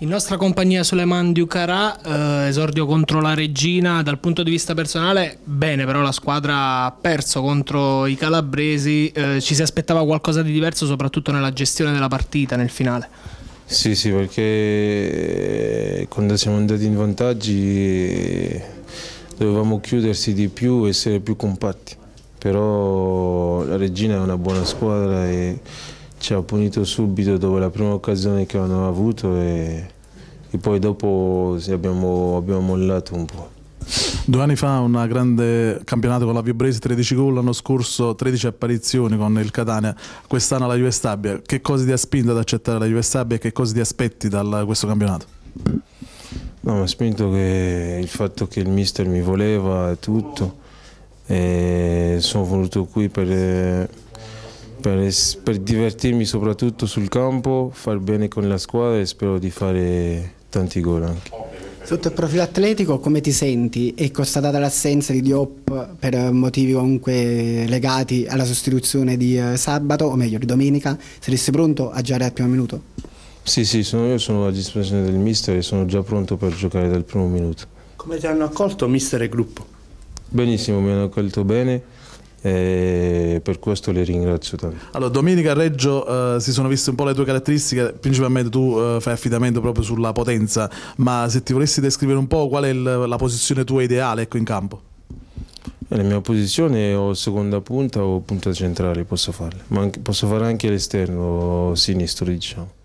In nostra compagnia Suleiman Diucarà, eh, esordio contro la Regina, dal punto di vista personale bene, però la squadra ha perso contro i calabresi, eh, ci si aspettava qualcosa di diverso soprattutto nella gestione della partita nel finale. Sì, sì, perché quando eh, siamo andati in vantaggi dovevamo chiudersi di più, e essere più compatti, però la Regina è una buona squadra e ci ha punito subito dopo la prima occasione che hanno avuto e e poi dopo sì, abbiamo, abbiamo mollato un po'. Due anni fa un grande campionato con la Viobrese, 13 gol, l'anno scorso 13 apparizioni con il Catania, quest'anno la Juve Stabia. Che cosa ti ha spinto ad accettare la Juve Stabia e che cosa ti aspetti da questo campionato? No, mi ha spinto che il fatto che il mister mi voleva e tutto, e sono venuto qui per, per, per divertirmi soprattutto sul campo, far bene con la squadra e spero di fare tanti gol anche. Sotto il profilo atletico come ti senti e constatata l'assenza di Diop per motivi comunque legati alla sostituzione di eh, sabato o meglio di domenica, saresti pronto a giocare al primo minuto? Sì, sì, sono, io sono a disposizione del mister e sono già pronto per giocare dal primo minuto. Come ti hanno accolto mister e gruppo? Benissimo, mi hanno accolto bene e per questo le ringrazio tanto. Allora, domenica Reggio eh, si sono viste un po' le tue caratteristiche, principalmente tu eh, fai affidamento proprio sulla potenza, ma se ti volessi descrivere un po' qual è il, la posizione tua ideale ecco, in campo? Eh, la mia posizione o seconda punta o punta centrale posso farla, ma anche, posso fare anche l'esterno sinistro diciamo.